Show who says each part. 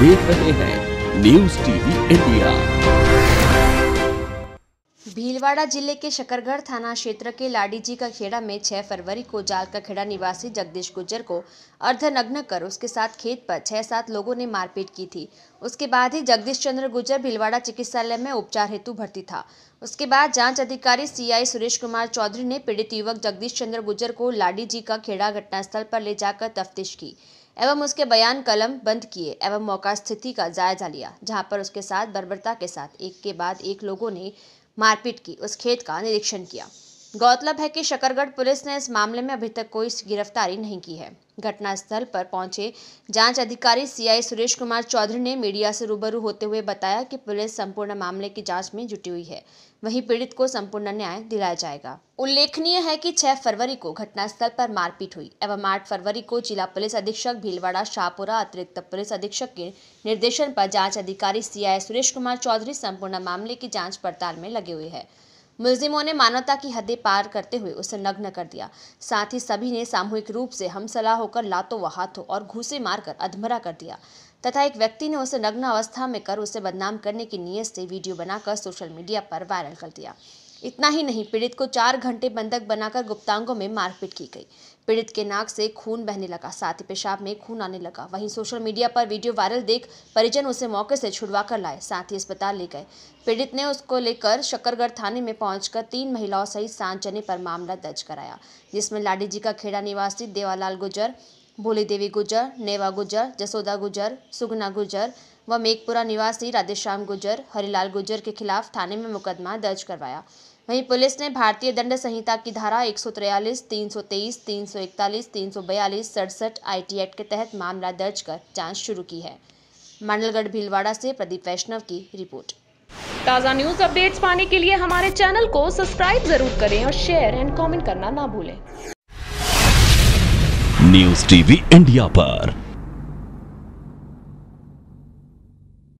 Speaker 1: देख रहे हैं न्यूज टीवी इंडिया भीलवाड़ा जिले के शकरगढ़ थाना क्षेत्र के लाडीजी का खेड़ा में 6 फरवरी को जाल का खेड़ा निवासी जगदीश गुजर को अर्धनग्न कर उसके साथ खेत पर छह सात लोगों ने मारपीट की थी उसके बाद ही जगदीश चंद्र गुजर भीलवाड़ा चिकित्सालय में उपचार हेतु भर्ती था उसके बाद जांच अधिकारी सीआई सुरेश कुमार चौधरी ने पीड़ित युवक जगदीश चंद्र गुजर को लाडी का खेड़ा घटनास्थल पर ले जाकर तफ्तीश की एवं उसके बयान कलम बंद किए एवं मौका स्थिति का जायजा लिया जहां पर उसके साथ बर्बरता के साथ एक के बाद एक लोगों ने मारपीट की उस खेत का निरीक्षण किया गौरतलब है कि शकरगढ़ पुलिस ने इस मामले में अभी तक कोई गिरफ्तारी नहीं की है घटनास्थल पर पहुंचे जांच अधिकारी सीआई सुरेश कुमार चौधरी ने मीडिया से रूबरू होते हुए बताया कि पुलिस संपूर्ण मामले की जांच में जुटी हुई है वहीं पीड़ित को संपूर्ण न्याय दिलाया जाएगा उल्लेखनीय है कि 6 फरवरी को घटनास्थल पर मारपीट हुई एवं 8 फरवरी को जिला पुलिस अधीक्षक भीलवाड़ा शाहपुरा अतिरिक्त पुलिस अधीक्षक के निर्देशन पर जाँच अधिकारी सीआई सुरेश कुमार चौधरी संपूर्ण मामले की जाँच पड़ताल में लगे हुए है मुलजिमों ने मानवता की हदें पार करते हुए उसे नग्न कर दिया साथ ही सभी ने सामूहिक रूप से हमसला होकर लातों व हाथों और घूसे मारकर अधमरा कर दिया तथा एक व्यक्ति ने उसे नग्न अवस्था में कर उसे बदनाम करने की नीयत से वीडियो बनाकर सोशल मीडिया पर वायरल कर दिया इतना ही नहीं पीड़ित को चार घंटे बंधक बनाकर गुप्तांगों में मारपीट की गई पीड़ित के नाक से खून बहने लगा साथ ही पेशाब में खून आने लगा वहीं सोशल मीडिया पर वीडियो वायरल देख परिजन उसे मौके से छुड़वा कर लाए साथ ही अस्पताल ले गए पीड़ित ने उसको लेकर शक्करगढ़ थाने में पहुंचकर तीन महिलाओं सहित सात जने पर मामला दर्ज कराया जिसमें लाडी जी का खेड़ा निवासी देवालाल गुजर भोली देवी गुजर नेवा गुजर जसोदा गुजर सुगना गुजर व मेघपुरा निवासी राधेश्याम गुजर हरिलाल गुजर के खिलाफ थाने में मुकदमा दर्ज करवाया वहीं पुलिस ने भारतीय दंड संहिता की धारा एक सौ तिरयालीस तीन सौ तेईस तीन सौ इकतालीस तीन सौ बयालीस सड़सठ आई टी एक्ट के तहत मामला दर्ज कर जांच शुरू की है मंडलगढ़ भीलवाड़ा से प्रदीप वैष्णव की रिपोर्ट ताज़ा न्यूज अपडेट्स पाने के लिए हमारे चैनल को सब्सक्राइब जरूर करें और शेयर एंड कमेंट करना ना भूलें न्यूज टीवी इंडिया पर